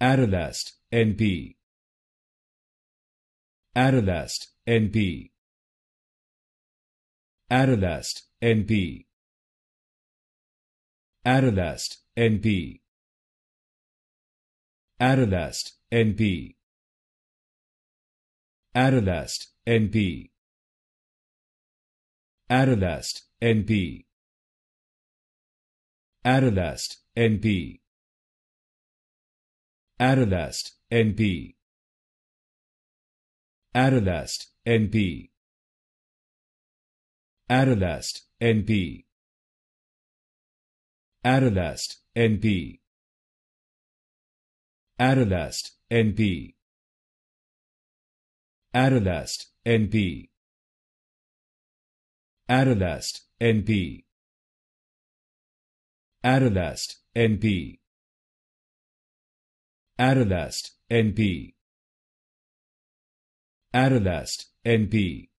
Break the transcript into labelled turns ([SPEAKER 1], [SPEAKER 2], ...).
[SPEAKER 1] Adalast, NP. Adalast, NP. Adalast, NP. Adalast, NP. Adalast, NP. Adalast, NP. Adalast, NP. Adalast, NP. Adalast, NP. Adalast, NP. Adalast, NP. Adalast, NP. Adalast, NP. Adalast, NP. Adalast, NP. Adalast, NP. Aralast, NP. Aralast, NP.